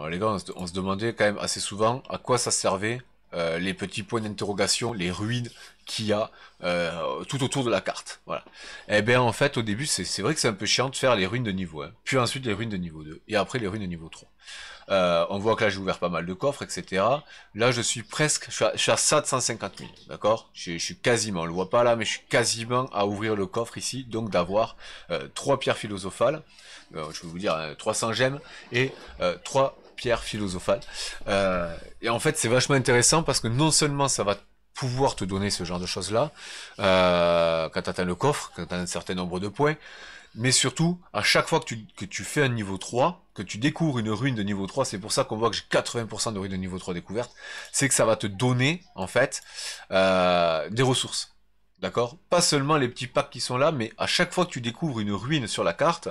Alors les gars, on se, demandait quand même assez souvent à quoi ça servait euh, les petits points d'interrogation, les ruines qu'il y a euh, tout autour de la carte. Voilà. Eh bien en fait, au début, c'est vrai que c'est un peu chiant de faire les ruines de niveau 1, puis ensuite les ruines de niveau 2, et après les ruines de niveau 3. Euh, on voit que là, j'ai ouvert pas mal de coffres, etc. Là, je suis presque, je suis à, 750 ça de 150 000, d'accord je, suis quasiment, on le voit pas là, mais je suis quasiment à ouvrir le coffre ici, donc d'avoir trois pierres philosophales, je vais vous dire, 300 hein, gemmes, et trois pierre philosophale. Euh, et en fait, c'est vachement intéressant parce que non seulement ça va pouvoir te donner ce genre de choses-là, euh, quand tu atteins le coffre, quand tu as un certain nombre de points, mais surtout, à chaque fois que tu, fais un niveau 3, que tu découvres une ruine de niveau 3, c'est pour ça qu'on voit que j'ai 80% de ruines de niveau 3 découvertes, c'est que ça va te donner, en fait, euh, des ressources. D'accord Pas seulement les petits packs qui sont là, mais à chaque fois que tu découvres une ruine sur la carte,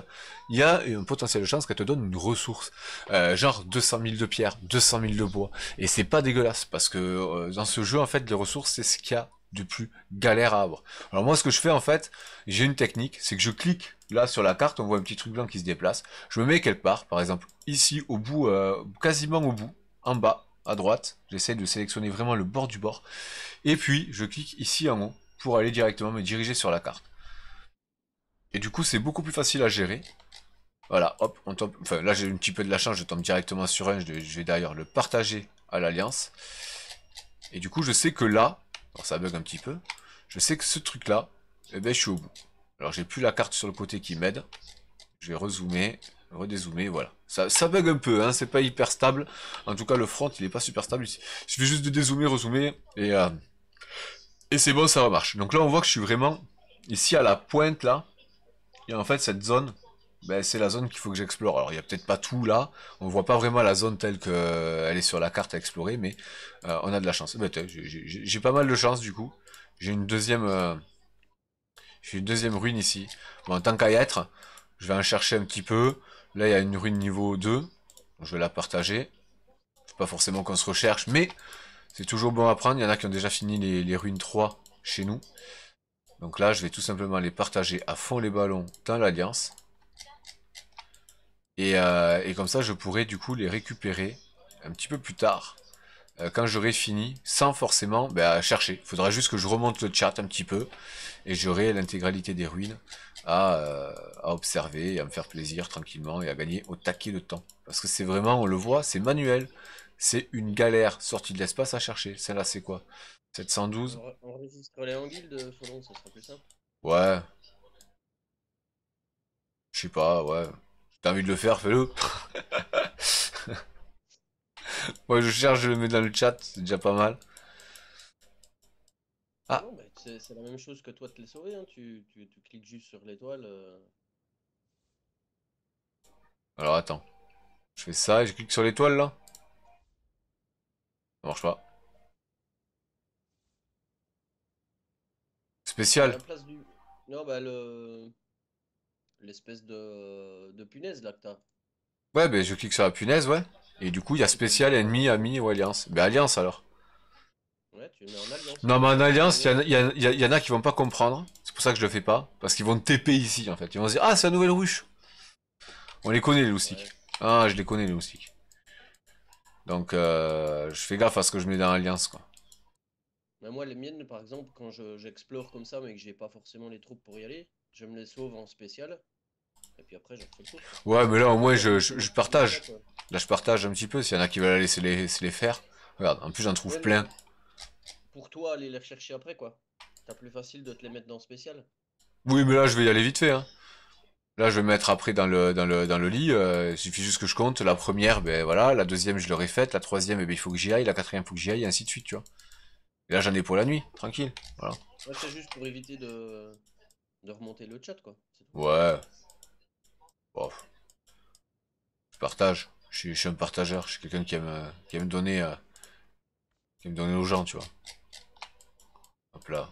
il y a une potentielle chance qu'elle te donne une ressource. Euh, genre 200 000 de pierre, 200 000 de bois. Et c'est pas dégueulasse, parce que euh, dans ce jeu, en fait, les ressources, c'est ce qu'il y a de plus galère à avoir. Alors moi, ce que je fais, en fait, j'ai une technique, c'est que je clique là sur la carte, on voit un petit truc blanc qui se déplace. Je me mets quelque part, par exemple, ici, au bout, euh, quasiment au bout, en bas, à droite. J'essaie de sélectionner vraiment le bord du bord. Et puis, je clique ici en haut pour aller directement me diriger sur la carte. Et du coup, c'est beaucoup plus facile à gérer. Voilà, hop, on tombe. Enfin, là, j'ai un petit peu de la chance, je tombe directement sur un. Je vais d'ailleurs le partager à l'Alliance. Et du coup, je sais que là, alors ça bug un petit peu, je sais que ce truc-là, eh ben, je suis au bout. Alors, j'ai plus la carte sur le côté qui m'aide. Je vais rezoomer, redézoomer, voilà. Ça, ça bug un peu, hein, c'est pas hyper stable. En tout cas, le front, il est pas super stable. ici. je suffit juste de dézoomer, rezoomer, et... Euh, et c'est bon, ça remarche. Donc là, on voit que je suis vraiment ici à la pointe, là. Et en fait, cette zone, ben, c'est la zone qu'il faut que j'explore. Alors, il n'y a peut-être pas tout là. On voit pas vraiment la zone telle qu'elle euh, est sur la carte à explorer, mais euh, on a de la chance. Ben, j'ai pas mal de chance, du coup. J'ai une deuxième... Euh, j'ai une deuxième ruine ici. Bon, en tant qu'à y être, je vais en chercher un petit peu. Là, il y a une ruine niveau 2. Je vais la partager. C'est pas forcément qu'on se recherche, mais c'est toujours bon à prendre. Il y en a qui ont déjà fini les, ruines 3 chez nous. Donc là, je vais tout simplement les partager à fond les ballons dans l'Alliance. Et, euh, comme ça, je pourrai du coup les récupérer un petit peu plus tard, euh, quand j'aurai fini, sans forcément ben, chercher. Il faudra juste que je remonte le chat un petit peu, et j'aurai l'intégralité des ruines euh, à, observer, à me faire plaisir tranquillement, et à gagner au taquet le temps. Parce que c'est vraiment, on le voit, c'est manuel c'est une galère sortie de l'espace à chercher. Celle-là, c'est quoi 712 On enregistre-les en ça sera plus simple. Ouais. Je sais pas, ouais. t'as envie de le faire, fais-le. Moi, je cherche, je le mets dans le chat, c'est déjà pas mal. Ah. c'est la même chose que toi de les sauver, hein. tu, cliques juste sur l'étoile. Euh. Alors attends. Je fais ça et je clique sur l'étoile là marche pas. Spécial. Non, bah L'espèce de... punaise là que t'as. Ouais, mais bah, je clique sur la punaise, ouais. Et du coup, il y a spécial, ennemi, ami ou alliance. mais bah, alliance alors. Ouais, tu mets en alliance. Non, mais en alliance, il y, en a, qui vont pas comprendre. C'est pour ça que je le fais pas. Parce qu'ils vont te TP ici en fait. Ils vont se dire Ah, c'est la nouvelle ruche. On les connaît les loustiques. Ah, je les connais les moustiques. Donc, euh, je fais gaffe à ce que je mets dans l'alliance, quoi. Bah, moi, les miennes, par exemple, quand j'explore comme ça, mais que j'ai pas forcément les troupes pour y aller, je me les sauve en spécial. Et puis après, j'en trouve le Ouais, mais là, au moins, je, je, partage. Là, je partage un petit peu. S'il y en a qui veulent aller se les, faire. Regarde, en plus, j'en trouve plein. Pour toi, aller les rechercher après, quoi. T'as plus facile de te les mettre dans spécial. Oui, mais là, je vais y aller vite fait. Hein. Là, je vais mettre après dans le, dans le, dans le lit. Euh, il suffit juste que je compte. La première, ben voilà. La deuxième, je l'aurai faite. La troisième, eh ben, il faut que j'y aille. La quatrième, il faut que j'y aille, et ainsi de suite, tu vois. Et là, j'en ai pour la nuit, tranquille. Voilà. c'est juste pour éviter de, remonter le chat, quoi. Ouais. Je partage. Je suis, un partageur. Je suis quelqu'un qui aime, qui donner, euh, qui aime donner aux gens, tu vois. Hop là.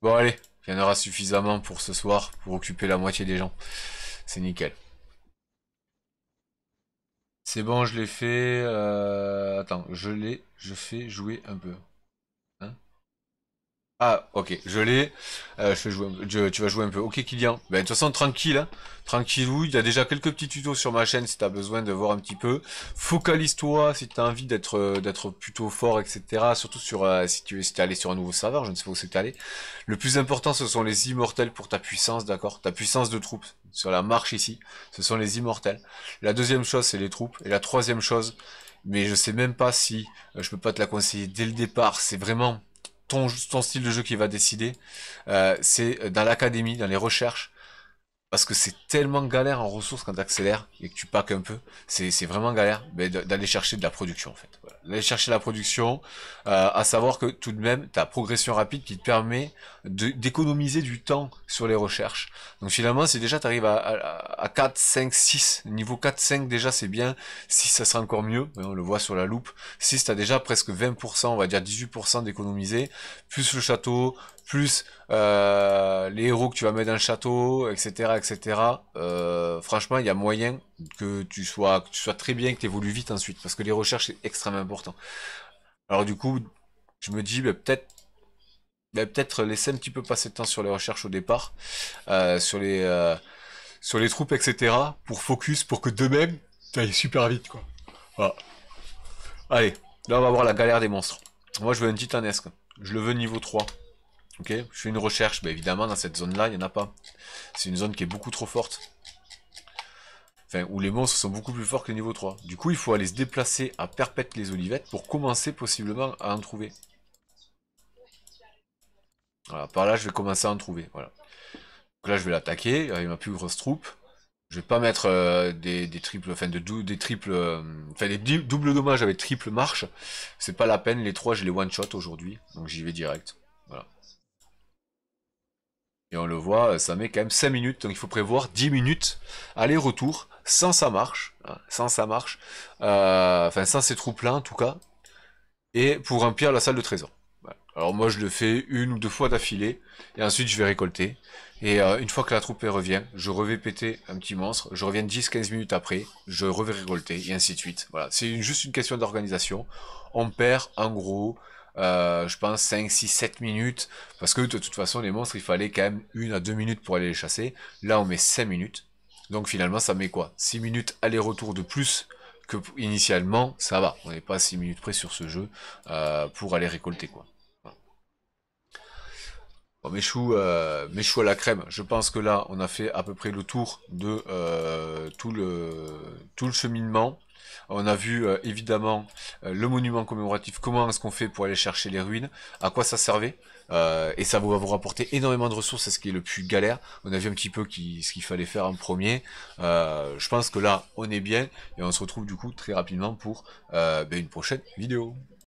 Bon, allez. Il y en aura suffisamment pour ce soir pour occuper la moitié des gens. C'est nickel. C'est bon, je l'ai fait. Euh... Attends, je l'ai. Je fais jouer un peu. Ah, ok, je l'ai. Euh, je tu vas jouer un peu. Ok, Kylian. Ben, de toute façon, tranquille. Hein. Il y a déjà quelques petits tutos sur ma chaîne si tu as besoin de voir un petit peu. Focalise-toi si tu as envie d'être euh, d'être plutôt fort, etc. Surtout sur euh, si tu es allé sur un nouveau serveur. Je ne sais pas où c'est allé. Le plus important, ce sont les immortels pour ta puissance, d'accord Ta puissance de troupes. Sur la marche ici, ce sont les immortels. La deuxième chose, c'est les troupes. Et la troisième chose, mais je ne sais même pas si je je peux pas te la conseiller dès le départ. C'est vraiment ton, style de jeu qui va décider. Euh, c'est dans l'académie, dans les recherches. Parce que c'est tellement galère en ressources quand tu accélères et que tu packs un peu. C'est vraiment galère d'aller chercher de la production en fait aller chercher la production. Euh, à savoir que tout de même, ta progression rapide qui te permet d'économiser du temps sur les recherches. Donc finalement, si déjà, tu arrives à, 4, 5, 6. Niveau 4, 5 déjà, c'est bien. 6, ça sera encore mieux. Hein, on le voit sur la loupe. 6, tu as déjà presque 20%, on va dire 18% d'économiser. Plus le château, plus euh, les héros que tu vas mettre dans le château, etc. etc. Euh, franchement, il y a moyen que tu sois, que tu sois très bien, que tu évolues vite ensuite. Parce que les recherches, c'est extrêmement important. Alors du coup, je me dis mais bah, peut-être bah, peut-être laisser un petit peu passer de temps sur les recherches au départ, euh, sur les euh, sur les troupes, etc. pour focus, pour que de même tu ailles super vite quoi. Allez, là on va voir la galère des monstres. Moi je veux un titanesque. Je le veux niveau 3. Ok, je fais une recherche, mais bah, évidemment dans cette zone là il n'y en a pas. C'est une zone qui est beaucoup trop forte enfin, où les monstres sont beaucoup plus forts que niveau 3. Du coup, il faut aller se déplacer à perpète les olivettes pour commencer possiblement à en trouver. Voilà, par là, je vais commencer à en trouver. Voilà. Donc là, je vais l'attaquer avec euh, ma plus grosse troupe. Je vais pas mettre euh, des, triples, enfin de dou des triples, euh, enfin des doubles dommages avec triple marche. C'est pas la peine. Les trois, je les one shot aujourd'hui, donc j'y vais direct. Voilà. Et on le voit, euh, ça met quand même 5 minutes, donc il faut prévoir 10 minutes aller-retour, sans ça marche, hein, sans ça marche, euh, enfin sans ces troupes-là en tout cas, et pour remplir la salle de trésor. Alors moi je le fais une ou deux fois d'affilée, et ensuite je vais récolter, et euh, une fois que la troupe revient, je revais péter un petit monstre, je reviens 10-15 minutes après, je revais récolter, et ainsi de suite. Voilà, c'est juste une question d'organisation, on perd en gros euh, je pense 5, 6, 7 minutes, parce que de toute façon les monstres il fallait quand même une à 2 minutes pour aller les chasser, là on met 5 minutes, donc finalement ça met quoi 6 minutes aller-retour de plus que initialement, ça va, on n'est pas 6 minutes près sur ce jeu euh, pour aller récolter quoi. Bon, mes, choux, euh, mes à la crème, je pense que là on a fait à peu près le tour de tout, le, tout le cheminement. On a vu euh, évidemment euh, le monument commémoratif, comment est-ce qu'on fait pour aller chercher les ruines, à quoi ça servait, euh, et ça va vous rapporter énormément de ressources, c'est ce qui est le plus galère. On a vu un petit peu ce qu'il fallait faire en premier. je pense que là, on est bien, et on se retrouve du coup très rapidement pour ben, une prochaine vidéo.